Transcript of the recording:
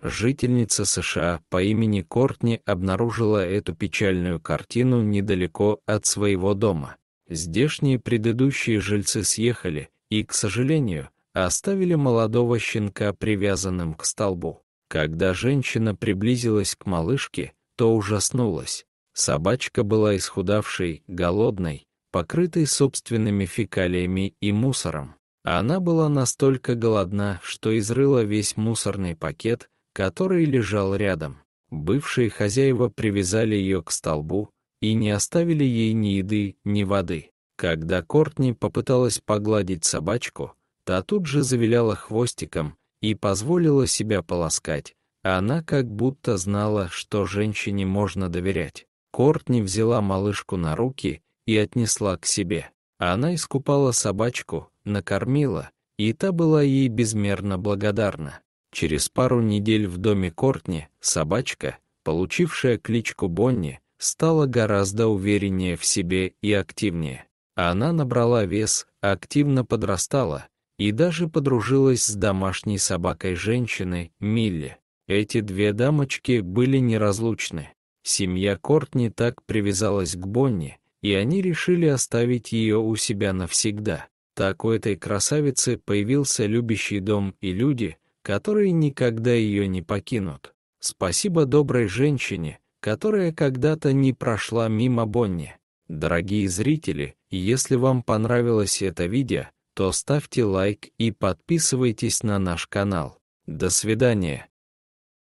Жительница США по имени Кортни обнаружила эту печальную картину недалеко от своего дома. Здешние предыдущие жильцы съехали и, к сожалению, оставили молодого щенка привязанным к столбу. Когда женщина приблизилась к малышке, то ужаснулась. Собачка была исхудавшей, голодной, покрытой собственными фекалиями и мусором. Она была настолько голодна, что изрыла весь мусорный пакет, который лежал рядом. Бывшие хозяева привязали ее к столбу и не оставили ей ни еды, ни воды. Когда Кортни попыталась погладить собачку, та тут же завиляла хвостиком и позволила себя полоскать. Она как будто знала, что женщине можно доверять. Кортни взяла малышку на руки и отнесла к себе. Она искупала собачку, накормила, и та была ей безмерно благодарна. Через пару недель в доме Кортни собачка, получившая кличку Бонни, стала гораздо увереннее в себе и активнее. Она набрала вес, активно подрастала и даже подружилась с домашней собакой женщины Милли. Эти две дамочки были неразлучны. Семья Кортни так привязалась к Бонни, и они решили оставить ее у себя навсегда. Так у этой красавицы появился любящий дом и люди, которые никогда ее не покинут. Спасибо доброй женщине, которая когда-то не прошла мимо Бонни. Дорогие зрители, если вам понравилось это видео, то ставьте лайк и подписывайтесь на наш канал. До свидания.